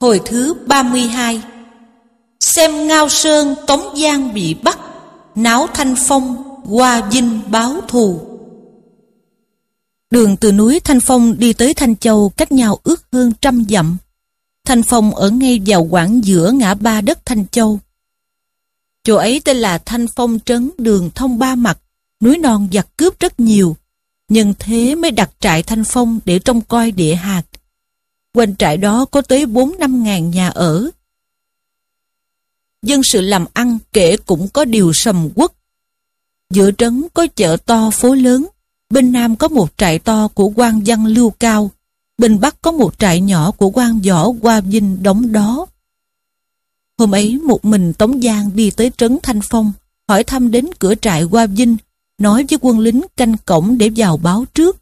Hồi thứ 32 Xem Ngao Sơn Tống Giang bị bắt Náo Thanh Phong qua dinh báo thù Đường từ núi Thanh Phong đi tới Thanh Châu cách nhau ước hơn trăm dặm. Thanh Phong ở ngay vào quảng giữa ngã ba đất Thanh Châu. Chỗ ấy tên là Thanh Phong Trấn đường thông ba mặt, núi non giặc cướp rất nhiều. Nhân thế mới đặt trại Thanh Phong để trông coi địa hạt, quanh trại đó có tới 4 năm ngàn nhà ở. Dân sự làm ăn kể cũng có điều sầm quốc. Giữa trấn có chợ to phố lớn, bên nam có một trại to của quan văn lưu cao, bên bắc có một trại nhỏ của quan võ qua vinh đóng đó. Hôm ấy một mình Tống Giang đi tới trấn Thanh Phong, hỏi thăm đến cửa trại qua Vinh, nói với quân lính canh cổng để vào báo trước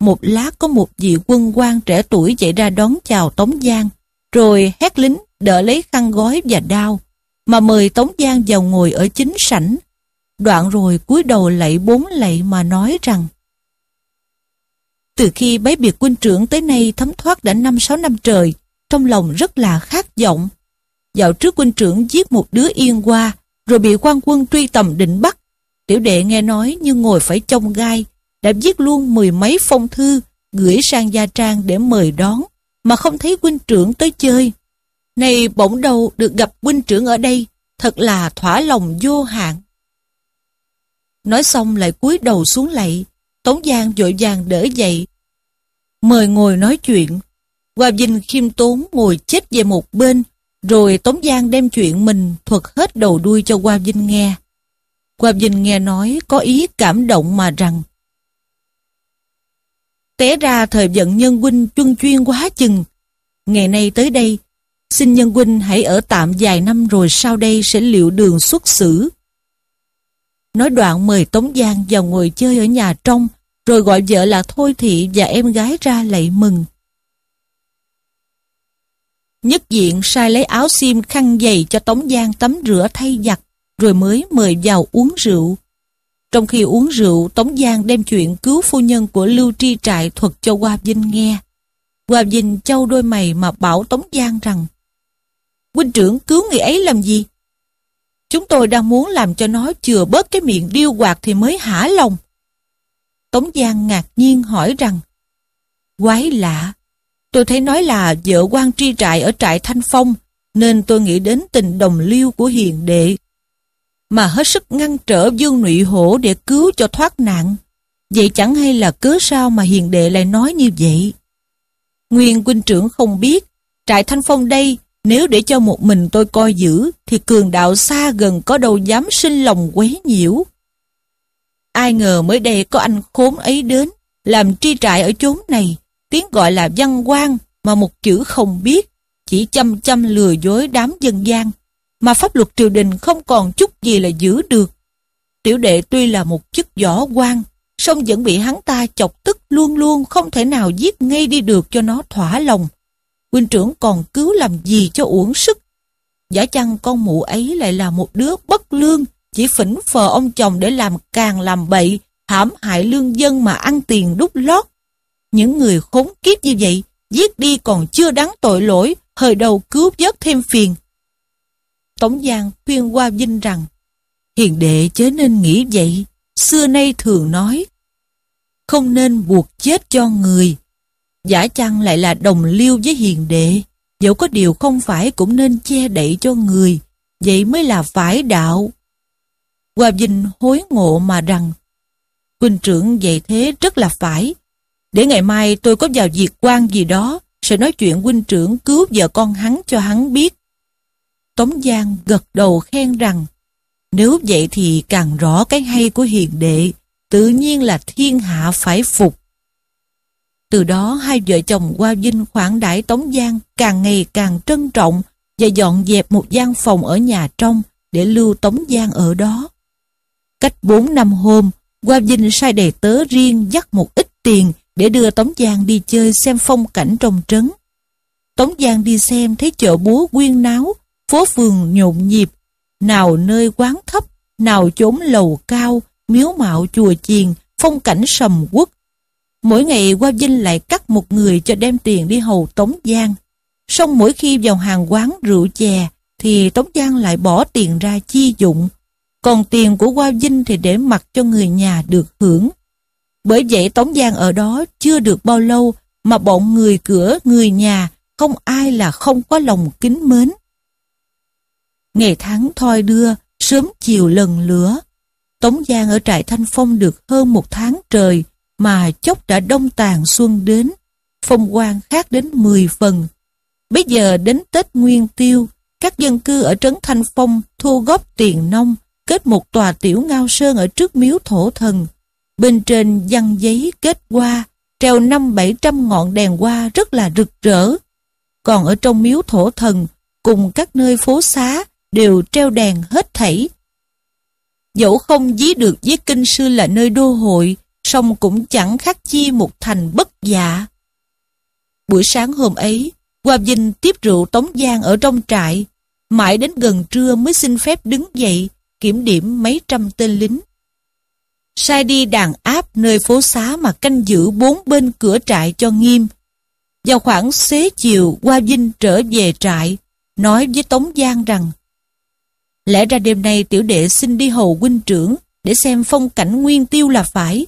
một lát có một vị quân quan trẻ tuổi chạy ra đón chào Tống Giang, rồi hét lính đỡ lấy khăn gói và đao, mà mời Tống Giang vào ngồi ở chính sảnh. Đoạn rồi cúi đầu lạy bốn lạy mà nói rằng Từ khi bấy biệt quân trưởng tới nay thấm thoát đã năm sáu năm trời, trong lòng rất là khát vọng. Dạo trước quân trưởng giết một đứa yên qua, rồi bị quan quân truy tầm định bắt. Tiểu đệ nghe nói như ngồi phải trong gai, đã viết luôn mười mấy phong thư gửi sang Gia Trang để mời đón, mà không thấy huynh trưởng tới chơi. Này bỗng đầu được gặp huynh trưởng ở đây, thật là thỏa lòng vô hạn. Nói xong lại cúi đầu xuống lạy, Tống Giang vội vàng đỡ dậy. Mời ngồi nói chuyện. Hòa Vinh khiêm tốn ngồi chết về một bên, rồi Tống Giang đem chuyện mình thuật hết đầu đuôi cho Hoa Vinh nghe. Hoa Vinh nghe nói có ý cảm động mà rằng Té ra thời vận nhân huynh chuân chuyên quá chừng. Ngày nay tới đây, xin nhân huynh hãy ở tạm vài năm rồi sau đây sẽ liệu đường xuất xử. Nói đoạn mời Tống Giang vào ngồi chơi ở nhà trong, rồi gọi vợ là Thôi Thị và em gái ra lạy mừng. Nhất diện sai lấy áo xiêm khăn dày cho Tống Giang tắm rửa thay giặt, rồi mới mời vào uống rượu. Trong khi uống rượu, Tống Giang đem chuyện cứu phu nhân của Lưu Tri Trại thuật cho Hoa Vinh nghe. Hoa Vinh châu đôi mày mà bảo Tống Giang rằng Huynh trưởng cứu người ấy làm gì? Chúng tôi đang muốn làm cho nó chừa bớt cái miệng điêu quạt thì mới hả lòng. Tống Giang ngạc nhiên hỏi rằng Quái lạ, tôi thấy nói là vợ quan tri trại ở trại Thanh Phong, nên tôi nghĩ đến tình đồng liêu của hiền đệ mà hết sức ngăn trở Dương Nụy Hổ để cứu cho thoát nạn. Vậy chẳng hay là cớ sao mà hiền đệ lại nói như vậy? Nguyên huynh trưởng không biết, trại thanh phong đây, nếu để cho một mình tôi coi giữ, thì cường đạo xa gần có đâu dám sinh lòng quấy nhiễu. Ai ngờ mới đây có anh khốn ấy đến, làm tri trại ở chốn này, tiếng gọi là văn quan mà một chữ không biết, chỉ chăm chăm lừa dối đám dân gian mà pháp luật triều đình không còn chút gì là giữ được. Tiểu đệ tuy là một chức võ quan, song vẫn bị hắn ta chọc tức luôn luôn không thể nào giết ngay đi được cho nó thỏa lòng. Huynh trưởng còn cứu làm gì cho uổng sức. Giả chăng con mụ ấy lại là một đứa bất lương, chỉ phỉnh phờ ông chồng để làm càng làm bậy, hãm hại lương dân mà ăn tiền đút lót. Những người khốn kiếp như vậy, giết đi còn chưa đáng tội lỗi, hơi đầu cứu vớt thêm phiền, Tổng Giang khuyên qua Vinh rằng Hiền đệ chớ nên nghĩ vậy, xưa nay thường nói Không nên buộc chết cho người Giả chăng lại là đồng liêu với hiền đệ Dẫu có điều không phải cũng nên che đậy cho người Vậy mới là phải đạo Hòa Vinh hối ngộ mà rằng Huynh trưởng dạy thế rất là phải Để ngày mai tôi có vào việc quan gì đó Sẽ nói chuyện huynh trưởng cứu vợ con hắn cho hắn biết Tống Giang gật đầu khen rằng nếu vậy thì càng rõ cái hay của hiền đệ, tự nhiên là thiên hạ phải phục. Từ đó hai vợ chồng qua Vinh khoản đãi Tống Giang càng ngày càng trân trọng và dọn dẹp một gian phòng ở nhà trong để lưu Tống Giang ở đó. Cách 4 năm hôm, qua Vinh sai đầy tớ riêng dắt một ít tiền để đưa Tống Giang đi chơi xem phong cảnh trong trấn. Tống Giang đi xem thấy chợ búa quyên náo, phố phường nhộn nhịp, nào nơi quán thấp, nào chốn lầu cao, miếu mạo chùa chiền, phong cảnh sầm quốc. Mỗi ngày qua Vinh lại cắt một người cho đem tiền đi hầu Tống Giang. Xong mỗi khi vào hàng quán rượu chè, thì Tống Giang lại bỏ tiền ra chi dụng. Còn tiền của Qua Vinh thì để mặc cho người nhà được hưởng. Bởi vậy Tống Giang ở đó chưa được bao lâu mà bọn người cửa, người nhà không ai là không có lòng kính mến ngày tháng thoi đưa, sớm chiều lần lửa. Tống Giang ở trại Thanh Phong được hơn một tháng trời, mà chốc đã đông tàn xuân đến, phong quan khác đến 10 phần. Bây giờ đến Tết Nguyên Tiêu, các dân cư ở trấn Thanh Phong thu góp tiền nông, kết một tòa tiểu ngao sơn ở trước miếu thổ thần. Bên trên văn giấy kết hoa, treo năm bảy trăm ngọn đèn hoa rất là rực rỡ. Còn ở trong miếu thổ thần, cùng các nơi phố xá, đều treo đèn hết thảy. Dẫu không dí được với kinh sư là nơi đô hội, song cũng chẳng khác chi một thành bất dạ. Buổi sáng hôm ấy, Hoa Vinh tiếp rượu Tống Giang ở trong trại, mãi đến gần trưa mới xin phép đứng dậy, kiểm điểm mấy trăm tên lính. Sai đi đàn áp nơi phố xá mà canh giữ bốn bên cửa trại cho nghiêm. Vào khoảng xế chiều, Hoa Vinh trở về trại, nói với Tống Giang rằng Lẽ ra đêm nay tiểu đệ xin đi hầu huynh trưởng để xem phong cảnh nguyên tiêu là phải.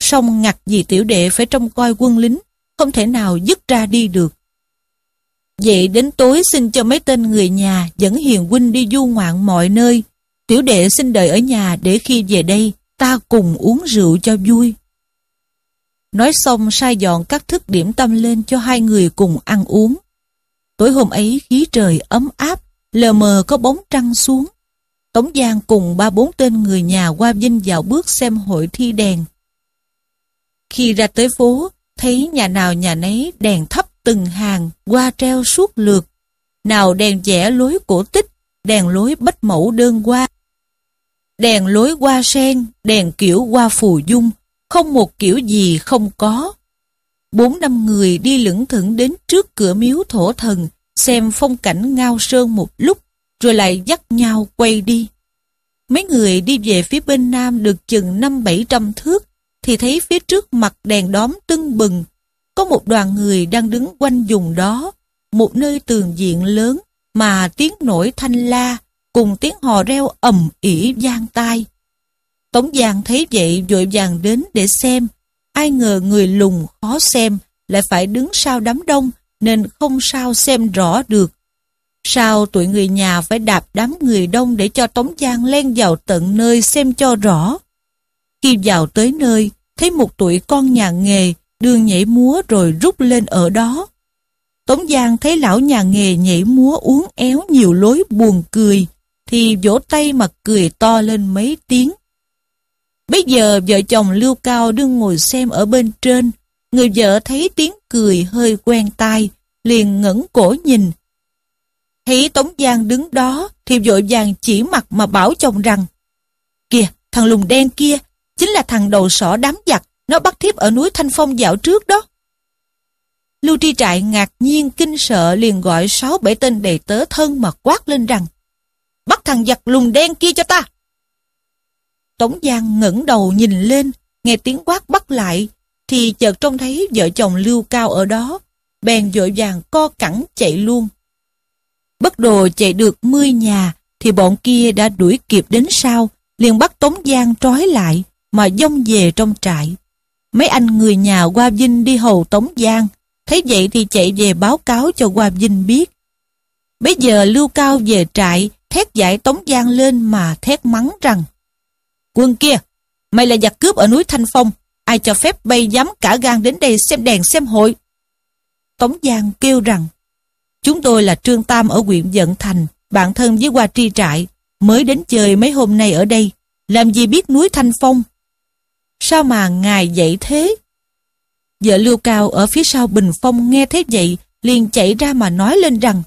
Song ngặt vì tiểu đệ phải trông coi quân lính, không thể nào dứt ra đi được. Vậy đến tối xin cho mấy tên người nhà dẫn hiền huynh đi du ngoạn mọi nơi. Tiểu đệ xin đợi ở nhà để khi về đây ta cùng uống rượu cho vui. Nói xong sai dọn các thức điểm tâm lên cho hai người cùng ăn uống. Tối hôm ấy khí trời ấm áp, lờ mờ có bóng trăng xuống. Tống Giang cùng ba bốn tên người nhà qua Vinh vào bước xem hội thi đèn. Khi ra tới phố, thấy nhà nào nhà nấy đèn thấp từng hàng, qua treo suốt lượt. Nào đèn vẽ lối cổ tích, đèn lối bách mẫu đơn qua. Đèn lối qua sen, đèn kiểu qua phù dung, không một kiểu gì không có. Bốn năm người đi lững thững đến trước cửa miếu thổ thần, xem phong cảnh ngao sơn một lúc rồi lại dắt nhau quay đi. Mấy người đi về phía bên nam được chừng năm bảy trăm thước, thì thấy phía trước mặt đèn đóm tưng bừng. Có một đoàn người đang đứng quanh vùng đó, một nơi tường diện lớn mà tiếng nổi thanh la cùng tiếng hò reo ầm ỉ gian tai. Tống Giang thấy vậy vội vàng đến để xem, ai ngờ người lùng khó xem lại phải đứng sau đám đông nên không sao xem rõ được. Sao tụi người nhà phải đạp đám người đông để cho Tống Giang len vào tận nơi xem cho rõ? Khi vào tới nơi, thấy một tụi con nhà nghề đưa nhảy múa rồi rút lên ở đó. Tống Giang thấy lão nhà nghề nhảy múa uốn éo nhiều lối buồn cười, thì vỗ tay mà cười to lên mấy tiếng. Bây giờ vợ chồng Lưu Cao đương ngồi xem ở bên trên, người vợ thấy tiếng cười hơi quen tai, liền ngẩng cổ nhìn, Thấy Tống Giang đứng đó thì vội vàng chỉ mặt mà bảo chồng rằng Kìa, thằng lùng đen kia, chính là thằng đầu sỏ đám giặc, nó bắt thiếp ở núi Thanh Phong dạo trước đó. Lưu Tri Trại ngạc nhiên kinh sợ liền gọi sáu bảy tên đầy tớ thân mà quát lên rằng Bắt thằng giặc lùng đen kia cho ta! Tống Giang ngẩng đầu nhìn lên, nghe tiếng quát bắt lại, thì chợt trông thấy vợ chồng Lưu Cao ở đó, bèn vội vàng co cẳng chạy luôn. Bất đồ chạy được mươi nhà, thì bọn kia đã đuổi kịp đến sau, liền bắt Tống Giang trói lại, mà dông về trong trại. Mấy anh người nhà qua Vinh đi hầu Tống Giang, thấy vậy thì chạy về báo cáo cho qua Vinh biết. Bây giờ Lưu Cao về trại, thét giải Tống Giang lên mà thét mắng rằng Quân kia, mày là giặc cướp ở núi Thanh Phong, ai cho phép bay dám cả gan đến đây xem đèn xem hội. Tống Giang kêu rằng Chúng tôi là Trương Tam ở huyện Dận Thành, bạn thân với Hoa Tri Trại, mới đến chơi mấy hôm nay ở đây, làm gì biết núi Thanh Phong. Sao mà ngài dậy thế? Vợ Lưu Cao ở phía sau Bình Phong nghe thế vậy, liền chạy ra mà nói lên rằng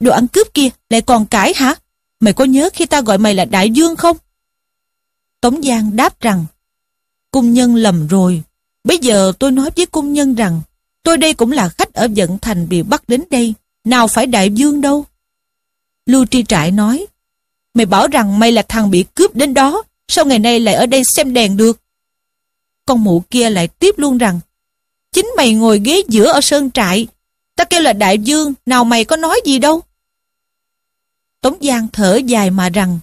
Đồ ăn cướp kia lại còn cãi hả? Mày có nhớ khi ta gọi mày là Đại Dương không? Tống Giang đáp rằng Cung nhân lầm rồi. Bây giờ tôi nói với cung nhân rằng tôi đây cũng là khách ở Dận Thành bị bắt đến đây nào phải đại dương đâu. Lưu Tri Trại nói, Mày bảo rằng mày là thằng bị cướp đến đó, sao ngày nay lại ở đây xem đèn được? Con mụ kia lại tiếp luôn rằng, Chính mày ngồi ghế giữa ở sơn trại, ta kêu là đại dương, nào mày có nói gì đâu. Tống Giang thở dài mà rằng,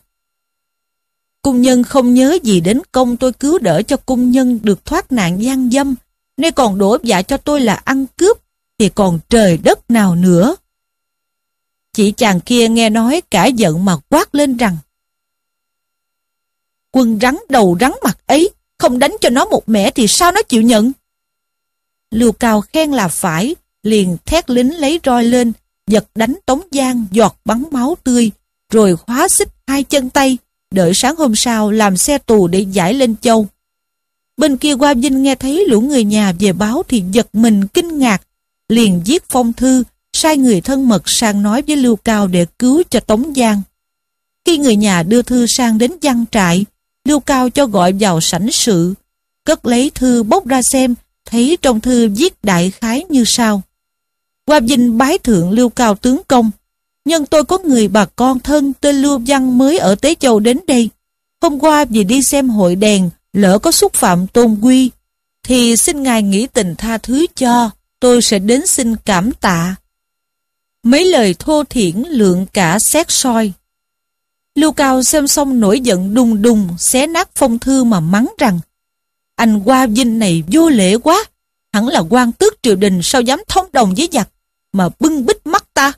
Cung nhân không nhớ gì đến công tôi cứu đỡ cho cung nhân được thoát nạn gian dâm, nay còn đổ dạ cho tôi là ăn cướp, thì còn trời đất nào nữa. Chị chàng kia nghe nói cả giận mà quát lên rằng Quân rắn đầu rắn mặt ấy Không đánh cho nó một mẻ thì sao nó chịu nhận Lưu Cao khen là phải Liền thét lính lấy roi lên Giật đánh Tống Giang giọt bắn máu tươi Rồi khóa xích hai chân tay Đợi sáng hôm sau làm xe tù để giải lên châu Bên kia qua Vinh nghe thấy lũ người nhà về báo Thì giật mình kinh ngạc Liền viết phong thư sai người thân mật sang nói với Lưu Cao để cứu cho Tống Giang. Khi người nhà đưa thư sang đến văn trại, Lưu Cao cho gọi vào sảnh sự, cất lấy thư bốc ra xem, thấy trong thư viết đại khái như sau. Qua dinh bái thượng Lưu Cao tướng công, nhân tôi có người bà con thân tên Lưu Văn mới ở Tế Châu đến đây. Hôm qua vì đi xem hội đèn, lỡ có xúc phạm tôn quy, thì xin ngài nghĩ tình tha thứ cho, tôi sẽ đến xin cảm tạ mấy lời thô thiển lượng cả xét soi. Lưu Cao xem xong nổi giận đùng đùng, xé nát phong thư mà mắng rằng Anh qua vinh này vô lễ quá, hẳn là quan tước triều đình sao dám thông đồng với giặc mà bưng bít mắt ta.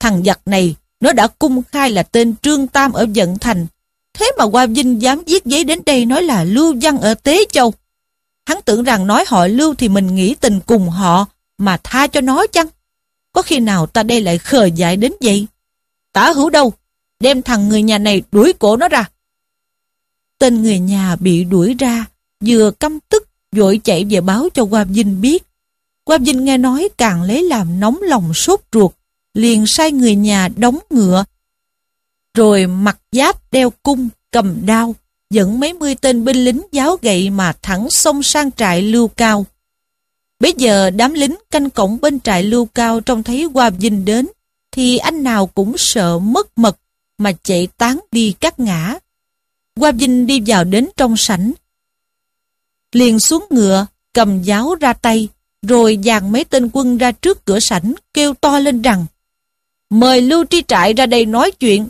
Thằng giặc này, nó đã cung khai là tên Trương Tam ở Dận Thành, thế mà qua vinh dám viết giấy đến đây nói là Lưu Văn ở Tế Châu. Hắn tưởng rằng nói họ Lưu thì mình nghĩ tình cùng họ mà tha cho nó chăng? Có khi nào ta đây lại khờ dại đến vậy? Tả hữu đâu? Đem thằng người nhà này đuổi cổ nó ra. Tên người nhà bị đuổi ra, vừa căm tức, vội chạy về báo cho Qua Vinh biết. Qua Vinh nghe nói càng lấy làm nóng lòng sốt ruột, liền sai người nhà đóng ngựa. Rồi mặc giáp đeo cung, cầm đao, dẫn mấy mươi tên binh lính giáo gậy mà thẳng sông sang trại lưu cao. Bây giờ đám lính canh cổng bên trại lưu cao trông thấy Hoa Vinh đến, thì anh nào cũng sợ mất mật mà chạy tán đi các ngã. Hoa Vinh đi vào đến trong sảnh. Liền xuống ngựa, cầm giáo ra tay, rồi dàn mấy tên quân ra trước cửa sảnh, kêu to lên rằng Mời Lưu Tri Trại ra đây nói chuyện.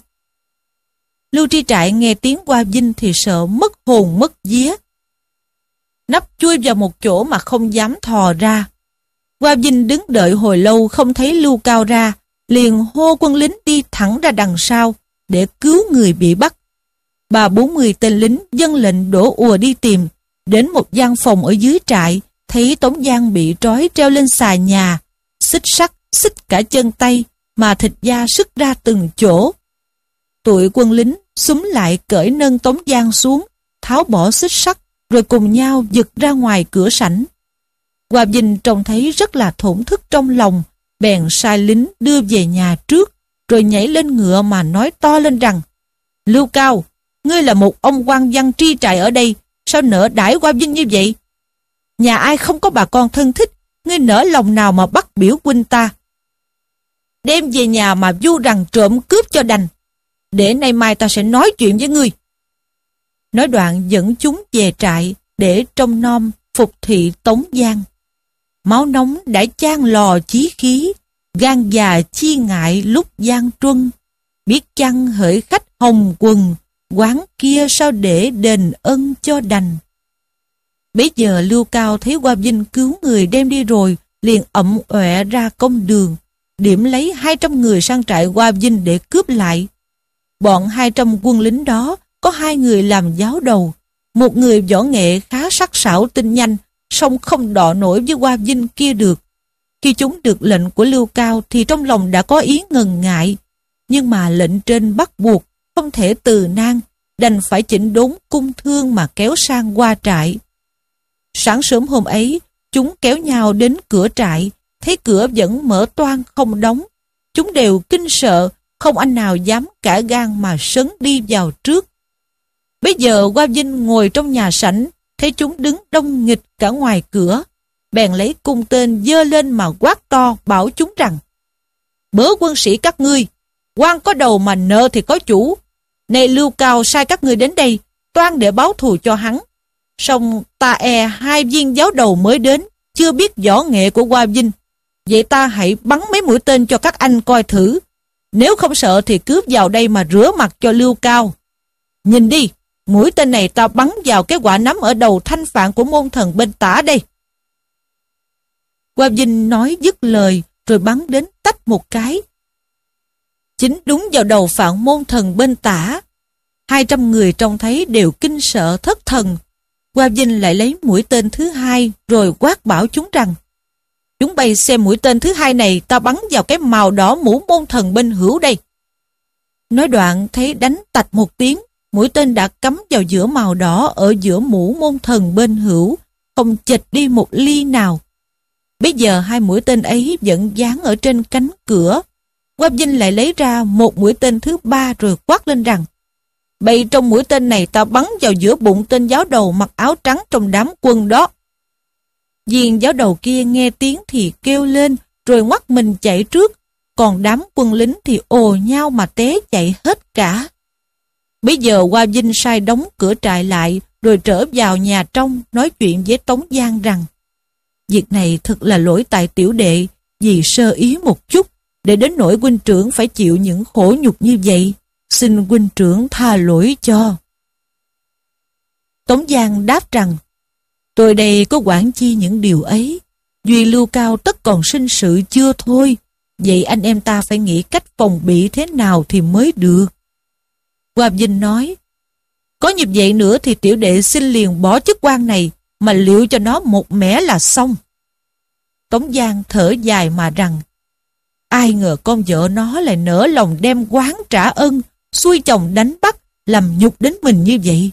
Lưu Tri Trại nghe tiếng Hoa Vinh thì sợ mất hồn mất vía, nắp chui vào một chỗ mà không dám thò ra. Qua Vinh đứng đợi hồi lâu không thấy Lưu Cao ra, liền hô quân lính đi thẳng ra đằng sau để cứu người bị bắt. Bà 40 tên lính dân lệnh đổ ùa đi tìm, đến một gian phòng ở dưới trại, thấy Tống Giang bị trói treo lên xà nhà, xích sắt, xích cả chân tay, mà thịt da sức ra từng chỗ. Tụi quân lính súng lại cởi nâng Tống Giang xuống, tháo bỏ xích sắt, rồi cùng nhau giật ra ngoài cửa sảnh. Hòa Vinh trông thấy rất là thổn thức trong lòng, bèn sai lính đưa về nhà trước, rồi nhảy lên ngựa mà nói to lên rằng Lưu Cao, ngươi là một ông quan văn tri trại ở đây, sao nỡ đãi Hòa Vinh như vậy? Nhà ai không có bà con thân thích, ngươi nỡ lòng nào mà bắt biểu huynh ta? Đem về nhà mà vu rằng trộm cướp cho đành. Để nay mai ta sẽ nói chuyện với ngươi nói đoạn dẫn chúng về trại để trông nom phục thị Tống Giang. Máu nóng đã chan lò chí khí, gan già chi ngại lúc gian truân. Biết chăng hỡi khách hồng quần, quán kia sao để đền ân cho đành. Bây giờ Lưu Cao thấy qua Vinh cứu người đem đi rồi, liền ậm ọe ra công đường, điểm lấy 200 người sang trại qua Vinh để cướp lại. Bọn 200 quân lính đó có hai người làm giáo đầu, một người võ nghệ khá sắc sảo tinh nhanh, song không đọ nổi với Hoa Vinh kia được. Khi chúng được lệnh của Lưu Cao thì trong lòng đã có ý ngần ngại, nhưng mà lệnh trên bắt buộc, không thể từ nan, đành phải chỉnh đốn cung thương mà kéo sang qua trại. Sáng sớm hôm ấy, chúng kéo nhau đến cửa trại, thấy cửa vẫn mở toan không đóng. Chúng đều kinh sợ, không anh nào dám cả gan mà sấn đi vào trước. Bây giờ Qua Vinh ngồi trong nhà sảnh, thấy chúng đứng đông nghịch cả ngoài cửa. Bèn lấy cung tên dơ lên mà quát to bảo chúng rằng Bớ quân sĩ các ngươi, quan có đầu mà nợ thì có chủ. Này Lưu Cao sai các ngươi đến đây, toan để báo thù cho hắn. Xong ta e hai viên giáo đầu mới đến, chưa biết võ nghệ của Hoa Vinh. Vậy ta hãy bắn mấy mũi tên cho các anh coi thử. Nếu không sợ thì cướp vào đây mà rửa mặt cho Lưu Cao. Nhìn đi, Mũi tên này ta bắn vào cái quả nắm ở đầu thanh phạn của môn thần bên tả đây. Qua Vinh nói dứt lời, rồi bắn đến tách một cái. Chính đúng vào đầu phạn môn thần bên tả. hai trăm người trông thấy đều kinh sợ thất thần. Qua Vinh lại lấy mũi tên thứ hai, rồi quát bảo chúng rằng Chúng bay xem mũi tên thứ hai này, ta bắn vào cái màu đỏ mũ môn thần bên hữu đây. Nói đoạn thấy đánh tạch một tiếng, mũi tên đã cắm vào giữa màu đỏ ở giữa mũ môn thần bên hữu, không chệch đi một ly nào. Bây giờ hai mũi tên ấy vẫn dán ở trên cánh cửa. Quách Vinh lại lấy ra một mũi tên thứ ba rồi quát lên rằng Bây trong mũi tên này ta bắn vào giữa bụng tên giáo đầu mặc áo trắng trong đám quân đó. Viên giáo đầu kia nghe tiếng thì kêu lên rồi ngoắt mình chạy trước, còn đám quân lính thì ồ nhau mà té chạy hết cả. Bây giờ Hoa Vinh sai đóng cửa trại lại, rồi trở vào nhà trong nói chuyện với Tống Giang rằng Việc này thật là lỗi tại tiểu đệ, vì sơ ý một chút, để đến nỗi huynh trưởng phải chịu những khổ nhục như vậy. Xin huynh trưởng tha lỗi cho. Tống Giang đáp rằng, tôi đây có quản chi những điều ấy, Duy Lưu Cao tất còn sinh sự chưa thôi, vậy anh em ta phải nghĩ cách phòng bị thế nào thì mới được. Quàm Vinh nói, có như vậy nữa thì tiểu đệ xin liền bỏ chức quan này mà liệu cho nó một mẻ là xong. Tống Giang thở dài mà rằng, ai ngờ con vợ nó lại nở lòng đem quán trả ân, xuôi chồng đánh bắt, làm nhục đến mình như vậy.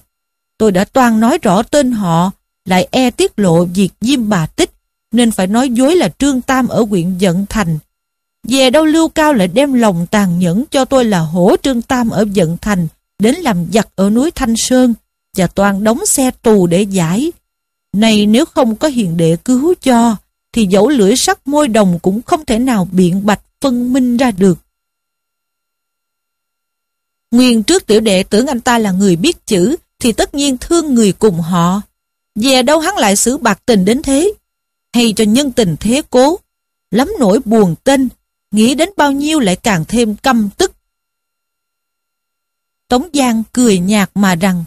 Tôi đã toan nói rõ tên họ, lại e tiết lộ việc Diêm bà tích, nên phải nói dối là Trương Tam ở huyện Dận Thành, về đâu Lưu Cao lại đem lòng tàn nhẫn cho tôi là hổ trương tam ở Dận Thành, đến làm giặc ở núi Thanh Sơn, và toàn đóng xe tù để giải. Này nếu không có hiền đệ cứu cho, thì dẫu lưỡi sắt môi đồng cũng không thể nào biện bạch phân minh ra được. Nguyên trước tiểu đệ tưởng anh ta là người biết chữ, thì tất nhiên thương người cùng họ. Về đâu hắn lại xử bạc tình đến thế? Hay cho nhân tình thế cố? Lắm nỗi buồn tên nghĩ đến bao nhiêu lại càng thêm căm tức. Tống Giang cười nhạt mà rằng,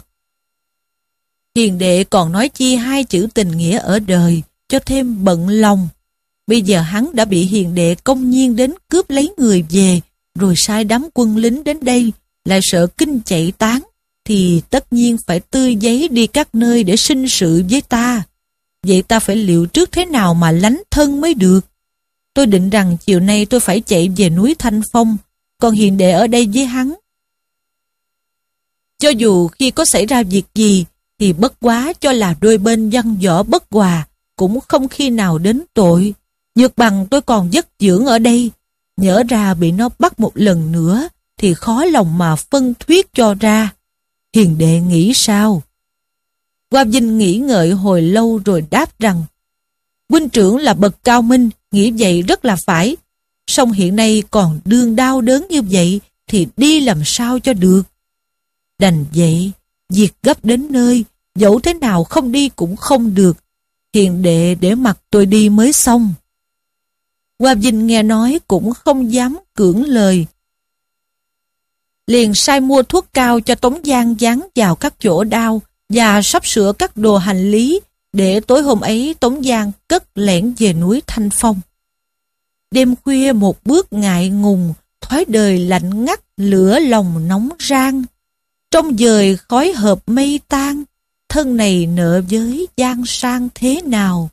Hiền đệ còn nói chi hai chữ tình nghĩa ở đời, cho thêm bận lòng. Bây giờ hắn đã bị hiền đệ công nhiên đến cướp lấy người về, rồi sai đám quân lính đến đây, lại sợ kinh chạy tán, thì tất nhiên phải tươi giấy đi các nơi để sinh sự với ta. Vậy ta phải liệu trước thế nào mà lánh thân mới được. Tôi định rằng chiều nay tôi phải chạy về núi Thanh Phong, còn hiền đệ ở đây với hắn. Cho dù khi có xảy ra việc gì, thì bất quá cho là đôi bên văn võ bất hòa, cũng không khi nào đến tội. Nhược bằng tôi còn dứt dưỡng ở đây, nhỡ ra bị nó bắt một lần nữa, thì khó lòng mà phân thuyết cho ra. Hiền đệ nghĩ sao? Hoa Vinh nghĩ ngợi hồi lâu rồi đáp rằng, huynh trưởng là bậc cao minh, Nghĩ vậy rất là phải. song hiện nay còn đương đau đớn như vậy thì đi làm sao cho được. Đành vậy, việc gấp đến nơi, dẫu thế nào không đi cũng không được. Hiện đệ để mặt tôi đi mới xong. Hoa Vinh nghe nói cũng không dám cưỡng lời. Liền sai mua thuốc cao cho Tống Giang dán vào các chỗ đau và sắp sửa các đồ hành lý để tối hôm ấy Tống Giang cất lẻn về núi Thanh Phong. Đêm khuya một bước ngại ngùng, thoái đời lạnh ngắt lửa lòng nóng rang. Trong dời khói hợp mây tan, thân này nợ với Giang sang thế nào?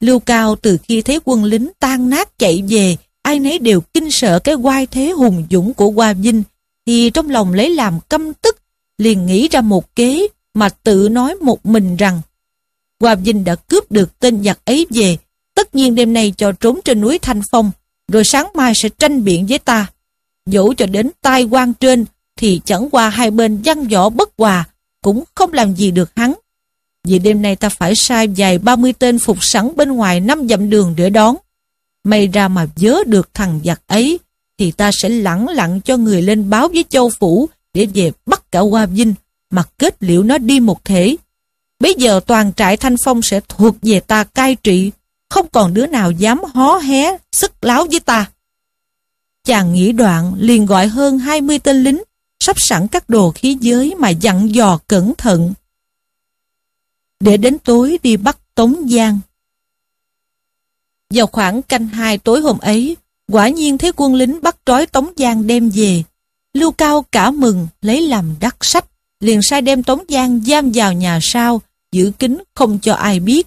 Lưu Cao từ khi thấy quân lính tan nát chạy về, ai nấy đều kinh sợ cái quai thế hùng dũng của Hoa Vinh, thì trong lòng lấy làm căm tức, liền nghĩ ra một kế mà tự nói một mình rằng Quàm Vinh đã cướp được tên giặc ấy về, tất nhiên đêm nay cho trốn trên núi Thanh Phong, rồi sáng mai sẽ tranh biện với ta. Dẫu cho đến tai quan trên, thì chẳng qua hai bên văn võ bất hòa, cũng không làm gì được hắn. Vì đêm nay ta phải sai dài 30 tên phục sẵn bên ngoài năm dặm đường để đón. May ra mà vớ được thằng giặc ấy, thì ta sẽ lẳng lặng cho người lên báo với châu phủ để về bắt cả Hoa Vinh, mà kết liễu nó đi một thể, Bây giờ toàn trại Thanh Phong sẽ thuộc về ta cai trị, không còn đứa nào dám hó hé, sức láo với ta. Chàng nghĩ đoạn liền gọi hơn 20 tên lính, sắp sẵn các đồ khí giới mà dặn dò cẩn thận. Để đến tối đi bắt Tống Giang. Vào khoảng canh hai tối hôm ấy, quả nhiên thấy quân lính bắt trói Tống Giang đem về. Lưu Cao cả mừng, lấy làm đắc sách, liền sai đem Tống Giang giam vào nhà sau, giữ kín không cho ai biết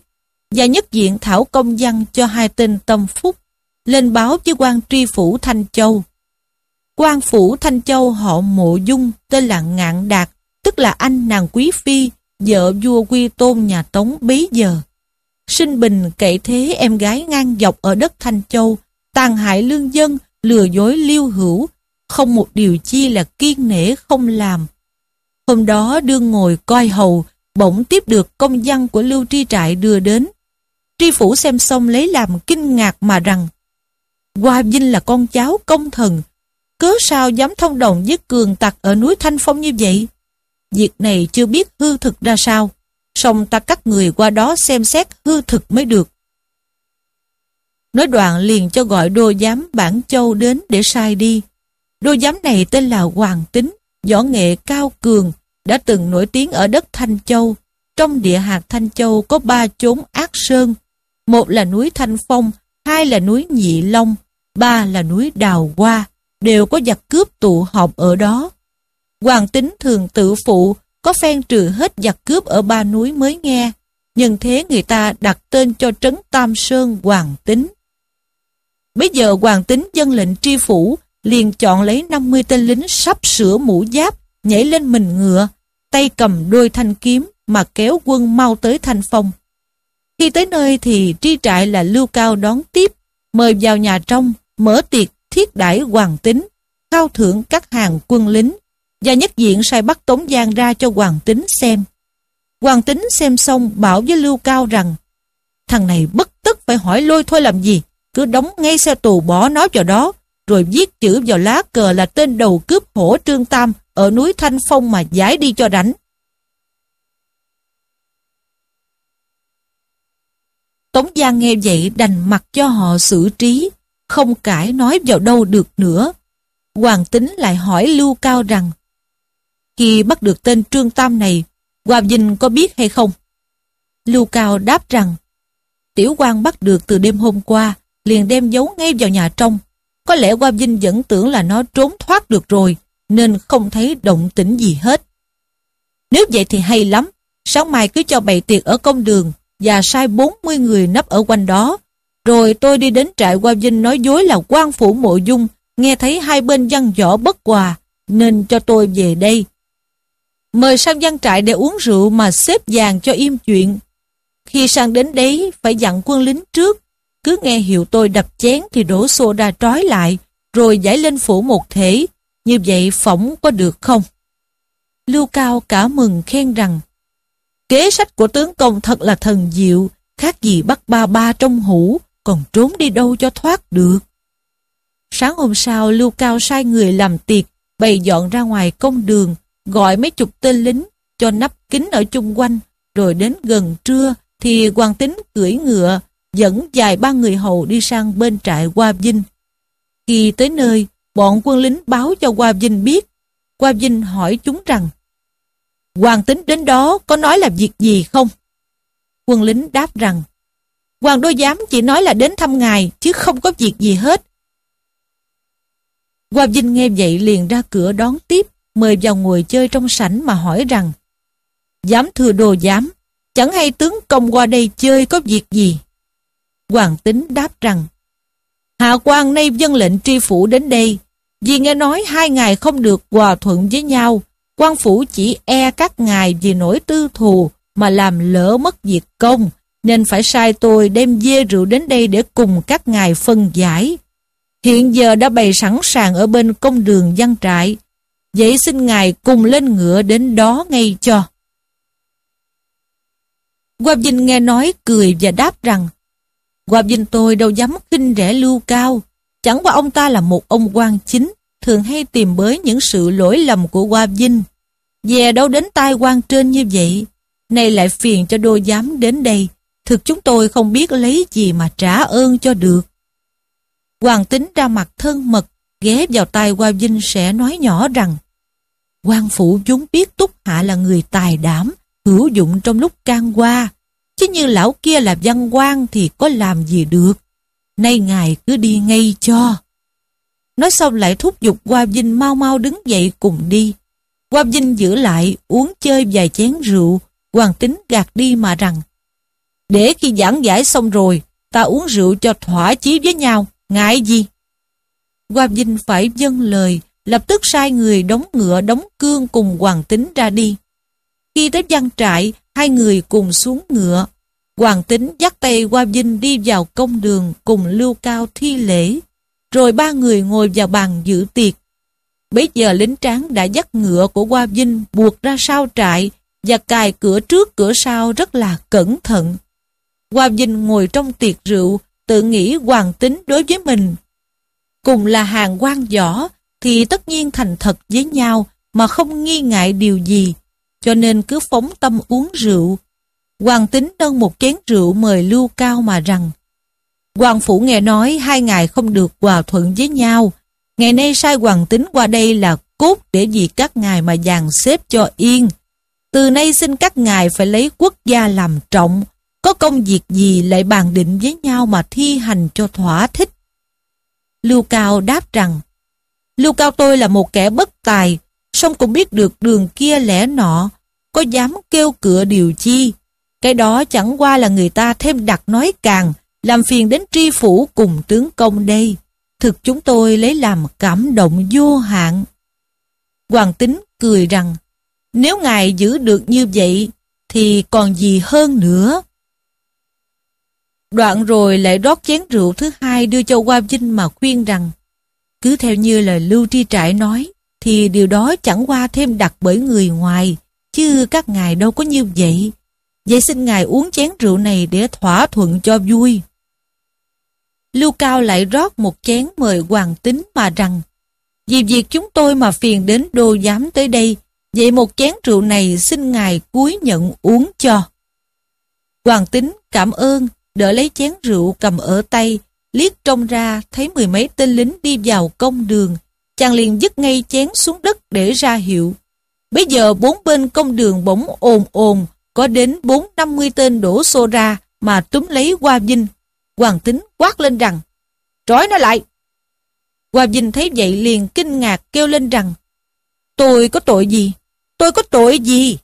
và nhất diện thảo công văn cho hai tên tâm phúc lên báo với quan tri phủ Thanh Châu. Quan phủ Thanh Châu họ mộ dung tên là Ngạn Đạt, tức là anh nàng Quý Phi, vợ vua Quy Tôn nhà Tống bấy giờ. Sinh bình kệ thế em gái ngang dọc ở đất Thanh Châu, tàn hại lương dân, lừa dối liêu hữu, không một điều chi là kiên nể không làm. Hôm đó đương ngồi coi hầu, bỗng tiếp được công văn của Lưu Tri Trại đưa đến. Tri Phủ xem xong lấy làm kinh ngạc mà rằng Hoa Vinh là con cháu công thần, cớ sao dám thông đồng với cường tặc ở núi Thanh Phong như vậy? Việc này chưa biết hư thực ra sao, song ta cắt người qua đó xem xét hư thực mới được. Nói đoạn liền cho gọi đô giám Bản Châu đến để sai đi. Đô giám này tên là Hoàng Tính, võ nghệ cao cường, đã từng nổi tiếng ở đất Thanh Châu. Trong địa hạt Thanh Châu có ba chốn ác sơn, một là núi Thanh Phong, hai là núi Nhị Long, ba là núi Đào Hoa, đều có giặc cướp tụ họp ở đó. Hoàng tính thường tự phụ, có phen trừ hết giặc cướp ở ba núi mới nghe, nhân thế người ta đặt tên cho trấn Tam Sơn Hoàng Tính. Bây giờ Hoàng Tính dân lệnh tri phủ, liền chọn lấy 50 tên lính sắp sửa mũ giáp, nhảy lên mình ngựa, tay cầm đuôi thanh kiếm mà kéo quân mau tới thanh phong. Khi tới nơi thì tri trại là Lưu Cao đón tiếp, mời vào nhà trong, mở tiệc thiết đãi hoàng tính, cao thưởng các hàng quân lính, và nhất diện sai bắt Tống Giang ra cho hoàng tính xem. Hoàng tính xem xong bảo với Lưu Cao rằng Thằng này bất tức phải hỏi lôi thôi làm gì Cứ đóng ngay xe tù bỏ nó vào đó Rồi viết chữ vào lá cờ là tên đầu cướp hổ Trương Tam ở núi Thanh Phong mà giải đi cho rảnh. Tống Giang nghe vậy đành mặc cho họ xử trí, không cãi nói vào đâu được nữa. Hoàng Tính lại hỏi Lưu Cao rằng, khi bắt được tên Trương Tam này, Hoa Vinh có biết hay không? Lưu Cao đáp rằng, Tiểu quan bắt được từ đêm hôm qua, liền đem giấu ngay vào nhà trong. Có lẽ Hoa Vinh vẫn tưởng là nó trốn thoát được rồi, nên không thấy động tĩnh gì hết. Nếu vậy thì hay lắm, sáng mai cứ cho bày tiệc ở công đường và sai 40 người nấp ở quanh đó. Rồi tôi đi đến trại qua Vinh nói dối là quan phủ mộ dung, nghe thấy hai bên văn võ bất hòa, nên cho tôi về đây. Mời sang văn trại để uống rượu mà xếp vàng cho im chuyện. Khi sang đến đấy, phải dặn quân lính trước, cứ nghe hiệu tôi đập chén thì đổ xô ra trói lại, rồi giải lên phủ một thể, như vậy phỏng có được không? Lưu Cao cả mừng khen rằng Kế sách của tướng công thật là thần diệu Khác gì bắt ba ba trong hũ Còn trốn đi đâu cho thoát được Sáng hôm sau Lưu Cao sai người làm tiệc Bày dọn ra ngoài công đường Gọi mấy chục tên lính Cho nắp kín ở chung quanh Rồi đến gần trưa Thì quan tính cưỡi ngựa Dẫn dài ba người hầu đi sang bên trại Hoa Vinh Khi tới nơi bọn quân lính báo cho Qua Vinh biết. Qua Vinh hỏi chúng rằng, Hoàng tính đến đó có nói là việc gì không? Quân lính đáp rằng, Hoàng đô giám chỉ nói là đến thăm ngài, chứ không có việc gì hết. Qua Vinh nghe vậy liền ra cửa đón tiếp, mời vào ngồi chơi trong sảnh mà hỏi rằng, Dám thừa đồ dám, chẳng hay tướng công qua đây chơi có việc gì. Hoàng tính đáp rằng, Hạ quan nay dân vâng lệnh tri phủ đến đây, vì nghe nói hai ngài không được hòa thuận với nhau, quan phủ chỉ e các ngài vì nỗi tư thù mà làm lỡ mất việc công, nên phải sai tôi đem dê rượu đến đây để cùng các ngài phân giải. Hiện giờ đã bày sẵn sàng ở bên công đường văn trại, vậy xin ngài cùng lên ngựa đến đó ngay cho. Quạp Vinh nghe nói cười và đáp rằng Quạp Vinh tôi đâu dám khinh rẻ lưu cao Chẳng qua ông ta là một ông quan chính, thường hay tìm bới những sự lỗi lầm của Hoa Vinh. Về đâu đến tai quan trên như vậy, nay lại phiền cho đô giám đến đây. Thực chúng tôi không biết lấy gì mà trả ơn cho được. Hoàng tính ra mặt thân mật, ghé vào tai Hoa Vinh sẽ nói nhỏ rằng quan phủ vốn biết Túc Hạ là người tài đảm, hữu dụng trong lúc can qua. Chứ như lão kia là văn quan thì có làm gì được. Nay ngài cứ đi ngay cho. Nói xong lại thúc giục Qua Vinh mau mau đứng dậy cùng đi. Qua Vinh giữ lại uống chơi vài chén rượu, Hoàng Tính gạt đi mà rằng Để khi giảng giải xong rồi, ta uống rượu cho thỏa chí với nhau, ngại gì? Qua Vinh phải dâng lời, lập tức sai người đóng ngựa đóng cương cùng Hoàng Tính ra đi. Khi tới văn trại, hai người cùng xuống ngựa, Hoàng Tính dắt tay qua Vinh đi vào công đường cùng Lưu Cao thi lễ, rồi ba người ngồi vào bàn dự tiệc. Bấy giờ lính tráng đã dắt ngựa của Hoa Vinh buộc ra sau trại và cài cửa trước cửa sau rất là cẩn thận. Hoa Vinh ngồi trong tiệc rượu, tự nghĩ hoàng tính đối với mình. Cùng là hàng quan võ thì tất nhiên thành thật với nhau mà không nghi ngại điều gì, cho nên cứ phóng tâm uống rượu, Hoàng Tính nâng một chén rượu mời Lưu Cao mà rằng Hoàng Phủ nghe nói hai ngài không được hòa thuận với nhau. Ngày nay sai Hoàng Tính qua đây là cốt để vì các ngài mà dàn xếp cho yên. Từ nay xin các ngài phải lấy quốc gia làm trọng, có công việc gì lại bàn định với nhau mà thi hành cho thỏa thích. Lưu Cao đáp rằng, Lưu Cao tôi là một kẻ bất tài, song cũng biết được đường kia lẽ nọ, có dám kêu cửa điều chi. Cái đó chẳng qua là người ta thêm đặt nói càng, làm phiền đến tri phủ cùng tướng công đây. Thực chúng tôi lấy làm cảm động vô hạn. Hoàng tính cười rằng, nếu ngài giữ được như vậy, thì còn gì hơn nữa. Đoạn rồi lại rót chén rượu thứ hai đưa cho Hoa Vinh mà khuyên rằng, cứ theo như lời Lưu Tri Trại nói, thì điều đó chẳng qua thêm đặt bởi người ngoài, chứ các ngài đâu có như vậy. Vậy xin ngài uống chén rượu này để thỏa thuận cho vui. Lưu Cao lại rót một chén mời Hoàng Tính mà rằng Vì việc chúng tôi mà phiền đến đô giám tới đây Vậy một chén rượu này xin ngài cúi nhận uống cho Hoàng Tính cảm ơn Đỡ lấy chén rượu cầm ở tay Liếc trông ra thấy mười mấy tên lính đi vào công đường Chàng liền dứt ngay chén xuống đất để ra hiệu Bây giờ bốn bên công đường bỗng ồn ồn có đến bốn năm mươi tên đổ xô ra mà túm lấy Hoa Vinh. Hoàng Tính quát lên rằng, trói nó lại. Hoa Vinh thấy vậy liền kinh ngạc kêu lên rằng, tôi có tội gì, tôi có tội gì.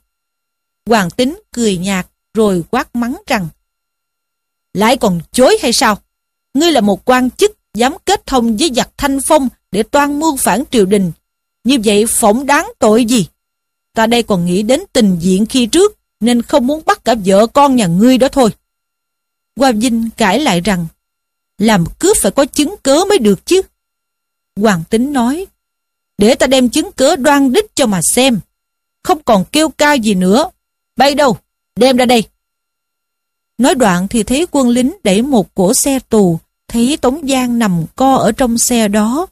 Hoàng Tính cười nhạt rồi quát mắng rằng, lại còn chối hay sao? Ngươi là một quan chức dám kết thông với giặc Thanh Phong để toan mưu phản triều đình. Như vậy phỏng đáng tội gì? Ta đây còn nghĩ đến tình diện khi trước, nên không muốn bắt cả vợ con nhà ngươi đó thôi. Hoàng Vinh cãi lại rằng, làm cướp phải có chứng cớ mới được chứ. Hoàng Tính nói, để ta đem chứng cớ đoan đích cho mà xem. Không còn kêu ca gì nữa. Bay đâu, đem ra đây. Nói đoạn thì thấy quân lính đẩy một cổ xe tù, thấy Tống Giang nằm co ở trong xe đó.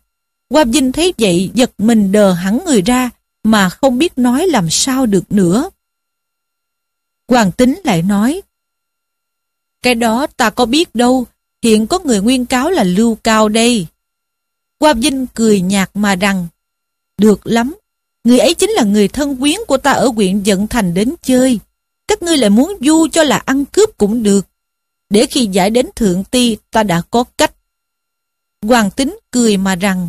Quang Vinh thấy vậy giật mình đờ hẳn người ra, mà không biết nói làm sao được nữa. Hoàng Tính lại nói, Cái đó ta có biết đâu, hiện có người nguyên cáo là Lưu Cao đây. Qua Vinh cười nhạt mà rằng, Được lắm, người ấy chính là người thân quyến của ta ở huyện Dận Thành đến chơi. Các ngươi lại muốn du cho là ăn cướp cũng được. Để khi giải đến Thượng Ti, ta đã có cách. Hoàng Tính cười mà rằng,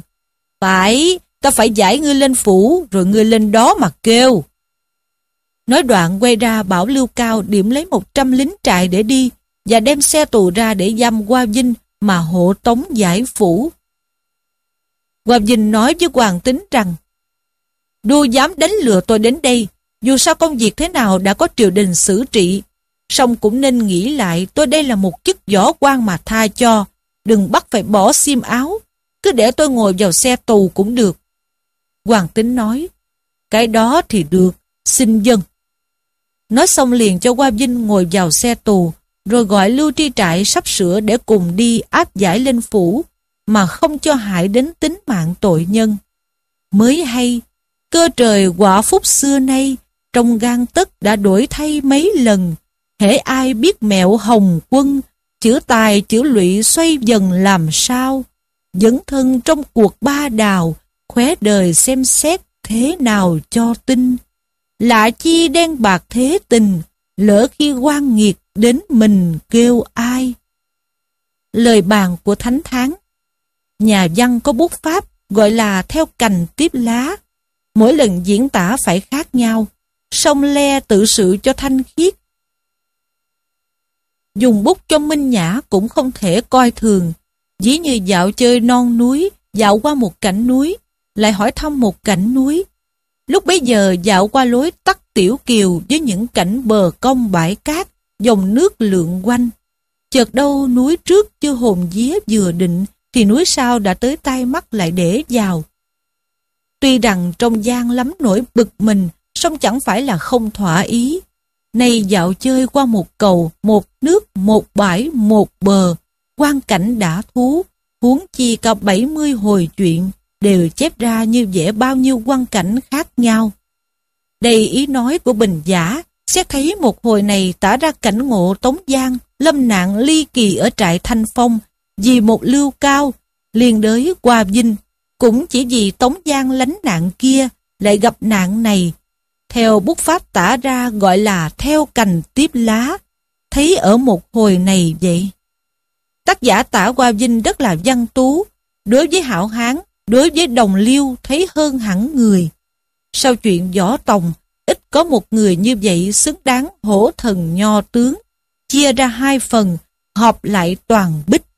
Phải, ta phải giải ngươi lên phủ, rồi ngươi lên đó mà kêu. Nói đoạn quay ra bảo Lưu Cao điểm lấy 100 lính trại để đi và đem xe tù ra để giam Hoa Vinh mà hộ tống giải phủ. Hoa Vinh nói với Hoàng Tính rằng Đua dám đánh lừa tôi đến đây, dù sao công việc thế nào đã có triều đình xử trị. song cũng nên nghĩ lại tôi đây là một chức võ quan mà tha cho, đừng bắt phải bỏ xiêm áo, cứ để tôi ngồi vào xe tù cũng được. Hoàng Tính nói, cái đó thì được, xin dân. Nói xong liền cho qua Vinh ngồi vào xe tù, rồi gọi Lưu Tri Trại sắp sửa để cùng đi áp giải lên phủ, mà không cho hại đến tính mạng tội nhân. Mới hay, cơ trời quả phúc xưa nay, trong gan tất đã đổi thay mấy lần, hễ ai biết mẹo hồng quân, chữ tài chữ lụy xoay dần làm sao, dấn thân trong cuộc ba đào, khóe đời xem xét thế nào cho tin lạ chi đen bạc thế tình, lỡ khi quan nghiệt đến mình kêu ai. Lời bàn của Thánh Tháng Nhà văn có bút pháp gọi là theo cành tiếp lá. Mỗi lần diễn tả phải khác nhau, sông le tự sự cho thanh khiết. Dùng bút cho minh nhã cũng không thể coi thường, dĩ như dạo chơi non núi, dạo qua một cảnh núi, lại hỏi thăm một cảnh núi, Lúc bấy giờ dạo qua lối tắt tiểu kiều với những cảnh bờ cong bãi cát, dòng nước lượn quanh. Chợt đâu núi trước chưa hồn vía vừa định, thì núi sau đã tới tay mắt lại để vào. Tuy rằng trong gian lắm nổi bực mình, song chẳng phải là không thỏa ý. Nay dạo chơi qua một cầu, một nước, một bãi, một bờ, quan cảnh đã thú, huống chi cả mươi hồi chuyện, đều chép ra như vẽ bao nhiêu quan cảnh khác nhau. Đây ý nói của Bình Giả, xét thấy một hồi này tả ra cảnh ngộ Tống Giang, lâm nạn ly kỳ ở trại Thanh Phong, vì một lưu cao, liền đới qua Vinh, cũng chỉ vì Tống Giang lánh nạn kia, lại gặp nạn này. Theo bút pháp tả ra gọi là theo cành tiếp lá, thấy ở một hồi này vậy. Tác giả tả qua Vinh rất là văn tú, đối với hảo hán đối với đồng liêu thấy hơn hẳn người. Sau chuyện võ tòng, ít có một người như vậy xứng đáng hổ thần nho tướng, chia ra hai phần, họp lại toàn bích.